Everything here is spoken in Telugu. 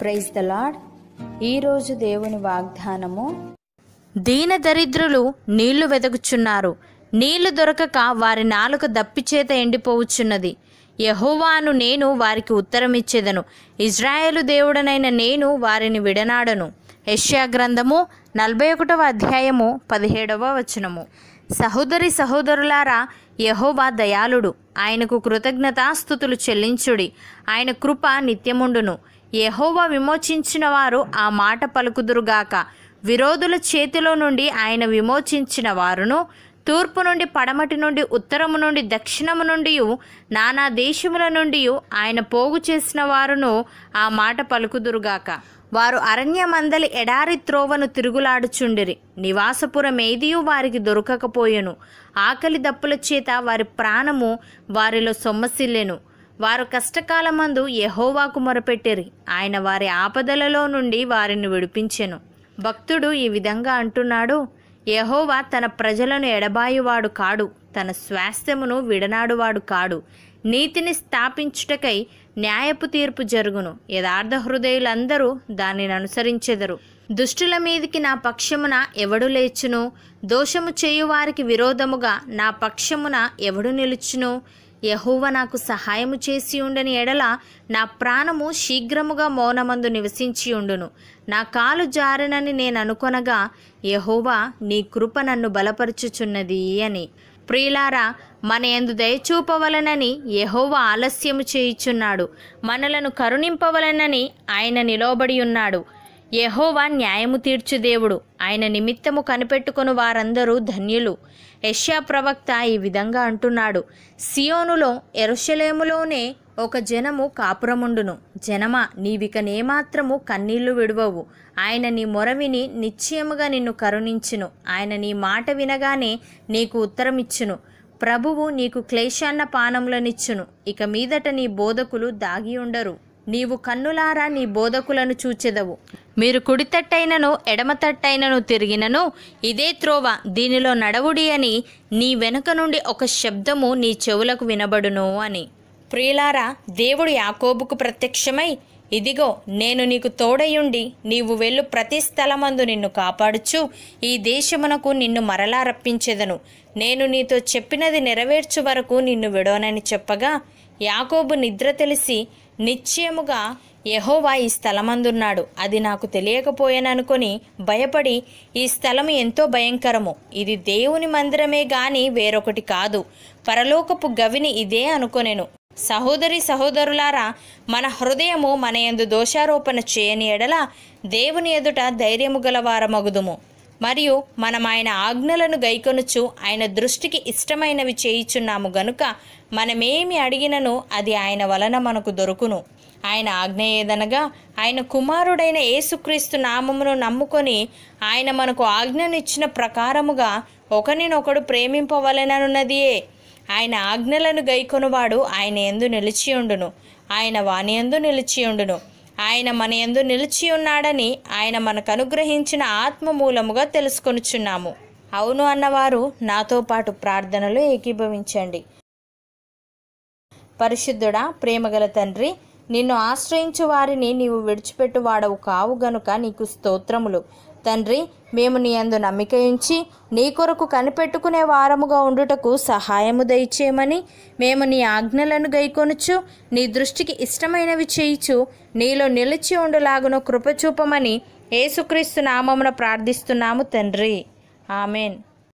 ప్రైజ్ ద లాడ్ ఈరోజు దేవుని వాగ్దానము దీన దరిద్రులు నీళ్లు వెదకుచున్నారు నీళ్లు దొరకక వారి నాలుక దప్పిచేత ఎండిపోవచ్చున్నది యహోవాను నేను వారికి ఉత్తరమిచ్చేదను ఇజ్రాయేలు దేవుడనైన నేను వారిని విడనాడను యష్యా గ్రంథము నలభై ఒకటవ అధ్యాయము పదిహేడవ వచనము సహోదరి సహోదరులారా యహోవా దయాళుడు ఆయనకు కృతజ్ఞతాస్థుతులు చెల్లించుడి ఆయన కృప నిత్యముండును యహోవా విమోచించిన వారు ఆ మాట పలుకుదురుగాక విరోధుల చేతిలో నుండి ఆయన విమోచించిన వారును తూర్పు నుండి పడమటి నుండి ఉత్తరము నుండి దక్షిణము నుండి నానా దేశముల నుండి ఆయన పోగు చేసిన వారును ఆ మాట పలుకుదురుగాక వారు అరణ్య మందలి ఎడారి త్రోవను తిరుగులాడుచుండిరి నివాసపురం ఏదియు వారికి దొరకకపోయెను ఆకలి దప్పుల చేత వారి ప్రాణము వారిలో సొమ్మసిల్లెను వారు కష్టకాలమందు యహోవాకు మొరపెట్టిరి ఆయన వారి ఆపదలలో నుండి వారిని విడిపించెను భక్తుడు ఈ విధంగా అంటున్నాడు యహోవా తన ప్రజలను ఎడబాయువాడు కాడు తన స్వాస్థ్యమును విడనాడువాడు కాడు నీతిని స్థాపించుటకై న్యాయపు తీర్పు జరుగును యథార్థ హృదయులందరూ దానిని అనుసరించెదరు దుష్టుల మీదికి నా పక్షమున ఎవడు లేచును దోషము చేయువారికి విరోధముగా నా పక్షమున ఎవడు నిలుచును యహోవ నాకు సహాయము చేసి ఉండని ఎడల నా ప్రాణము శీఘ్రముగా మౌనమందు నివసించి ఉండును నా కాలు జారనని నేను అనుకొనగా యహోవా నీ కృప నన్ను బలపరుచుచున్నది అని ప్రియులారా మన ఎందు దయచూపవలనని యహోవ ఆలస్యము చేయుచున్నాడు మనలను కరుణింపవలనని ఆయన నిలవబడి ఉన్నాడు యహోవా న్యాయము తీర్చు దేవుడు ఆయన నిమిత్తము కనిపెట్టుకుని వారందరూ ధన్యులు యష్యా ప్రవక్త ఈ విధంగా అంటున్నాడు సియోనులో ఎరుషలేములోనే ఒక జనము కాపురముండును జనమా నీవిక నేమాత్రము కన్నీళ్లు విడువవు ఆయన నీ మొరవిని నిశ్చయముగా నిన్ను కరుణించును ఆయన నీ మాట వినగానే నీకు ఉత్తరమిచ్చును ప్రభువు నీకు క్లేశాన్న పానములనిచ్చును ఇక మీదట నీ బోధకులు దాగి ఉండరు నీవు కన్నులారా నీ బోధకులను చూచెదవు మీరు కుడితట్టైనను తట్టైనను ఎడమ తట్టైనను తిరిగినను ఇదే త్రోవ దీనిలో నడవుడి అని నీ వెనుక నుండి ఒక శబ్దము నీ చెవులకు వినబడును అని ప్రియులారా దేవుడు యాకోబుకు ప్రత్యక్షమై ఇదిగో నేను నీకు తోడయుండి నీవు వెళ్ళు ప్రతి స్థలమందు నిన్ను కాపాడుచు ఈ దేశమునకు నిన్ను మరలా రప్పించెదను నేను నీతో చెప్పినది నెరవేర్చు వరకు నిన్ను విడోనని చెప్పగా యాకోబు నిద్ర తెలిసి నిశ్చయముగా యహోవా ఈ స్థలమందున్నాడు అది నాకు తెలియకపోయాననుకొని భయపడి ఈ స్థలం ఎంతో భయంకరము ఇది దేవుని మందిరమే గాని వేరొకటి కాదు పరలోకపు గవిని ఇదే అనుకొనెను సహోదరి సహోదరులారా మన హృదయము మన యందు దోషారోపణ చేయని ఎడల దేవుని ఎదుట ధైర్యము గలవారమగుదుము మరియు మనం ఆయన ఆజ్ఞలను గైకొనుచు ఆయన దృష్టికి ఇష్టమైనవి చేయుచున్నాము గనుక మనమేమి అడిగినను అది ఆయన వలన మనకు దొరుకును ఆయన ఆజ్ఞ ఏదనగా ఆయన కుమారుడైన యేసుక్రీస్తు నామమును నమ్ముకొని ఆయన మనకు ఆజ్ఞనిచ్చిన ప్రకారముగా ఒకరినొకడు ప్రేమింపవలననున్నదియే ఆయన ఆజ్ఞలను గైకొనువాడు ఆయన ఎందు నిలిచియుండును ఆయన వాని ఎందు నిలిచియుండును ఆయన మన ఎందు నిలిచి ఉన్నాడని ఆయన మనకు అనుగ్రహించిన ఆత్మ మూలముగా తెలుసుకొనుచున్నాము అవును అన్నవారు నాతో పాటు ప్రార్థనలు ఏకీభవించండి పరిశుద్ధుడా ప్రేమగల తండ్రి నిన్ను ఆశ్రయించు వారిని నీవు విడిచిపెట్టువాడవు కావు గనుక నీకు స్తోత్రములు తండ్రి మేము నీ అందు నమ్మిక ఉంచి నీ కొరకు కనిపెట్టుకునే వారముగా ఉండుటకు సహాయము దయచేయమని మేము నీ ఆజ్ఞలను గైకొనుచు నీ దృష్టికి ఇష్టమైనవి చేయిచు నీలో నిలిచి ఉండులాగును కృపచూపమని ఏసుక్రీస్తు నామమున ప్రార్థిస్తున్నాము తండ్రి ఆమెన్